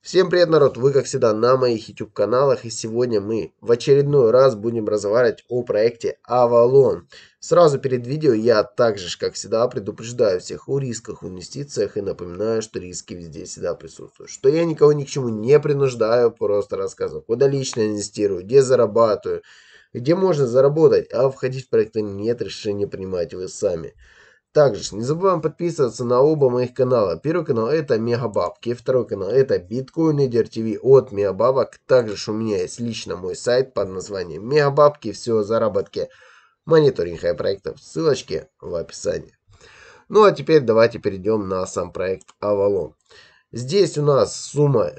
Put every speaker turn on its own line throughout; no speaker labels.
Всем привет, народ! Вы, как всегда, на моих YouTube-каналах, и сегодня мы в очередной раз будем разговаривать о проекте Avalon. Сразу перед видео я также, как всегда, предупреждаю всех о рисках, в инвестициях и напоминаю, что риски везде всегда присутствуют. Что я никого ни к чему не принуждаю, просто рассказываю, куда лично инвестирую, где зарабатываю, где можно заработать, а входить в проекты нет, решения принимать вы сами. Также не забываем подписываться на оба моих канала. Первый канал это Мегабабки, второй канал это Биткоин Лидер ТВ от Мегабабок. Также у меня есть лично мой сайт под названием Мегабабки. Все о заработке мониторинга проектов. Ссылочки в описании. Ну а теперь давайте перейдем на сам проект Avalon. Здесь у нас сумма,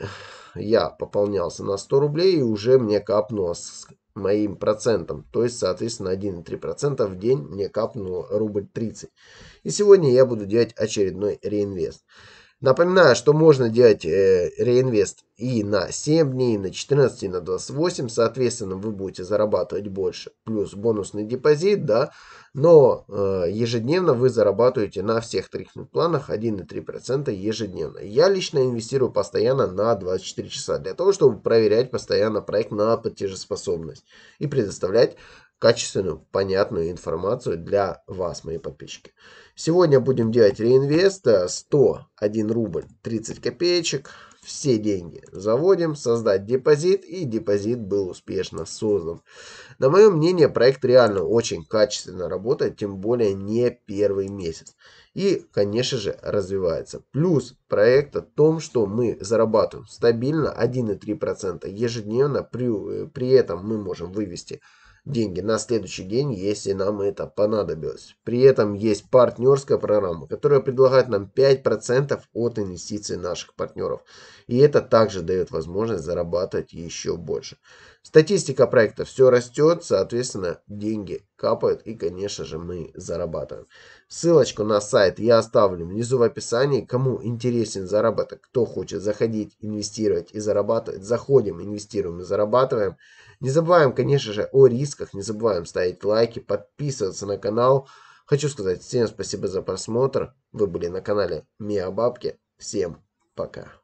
я пополнялся на 100 рублей и уже мне капнулось моим процентам. То есть, соответственно, 1,3% в день мне капнуло рубль 30. И сегодня я буду делать очередной реинвест. Напоминаю, что можно делать э, реинвест и на 7 дней, и на 14, и на 28. Соответственно, вы будете зарабатывать больше. Плюс бонусный депозит, да. Но э, ежедневно вы зарабатываете на всех трекинг планах 1,3% ежедневно. Я лично инвестирую постоянно на 24 часа. Для того, чтобы проверять постоянно проект на платежеспособность. И предоставлять качественную, понятную информацию для вас, мои подписчики. Сегодня будем делать реинвест 101 э, рубль 30 копеечек все деньги. Заводим, создать депозит, и депозит был успешно создан. На мое мнение, проект реально очень качественно работает, тем более не первый месяц. И, конечно же, развивается. Плюс проекта в том, что мы зарабатываем стабильно 1,3% ежедневно. При, э, при этом мы можем вывести деньги на следующий день, если нам это понадобилось. При этом есть партнерская программа, которая предлагает нам 5% от инвестиций наших партнеров. И это также дает возможность зарабатывать еще больше. Статистика проекта все растет, соответственно, деньги капают и, конечно же, мы зарабатываем. Ссылочку на сайт я оставлю внизу в описании. Кому интересен заработок, кто хочет заходить, инвестировать и зарабатывать, заходим, инвестируем и зарабатываем. Не забываем, конечно же, о рисках, не забываем ставить лайки, подписываться на канал. Хочу сказать всем спасибо за просмотр. Вы были на канале Миа Бабки. Всем пока.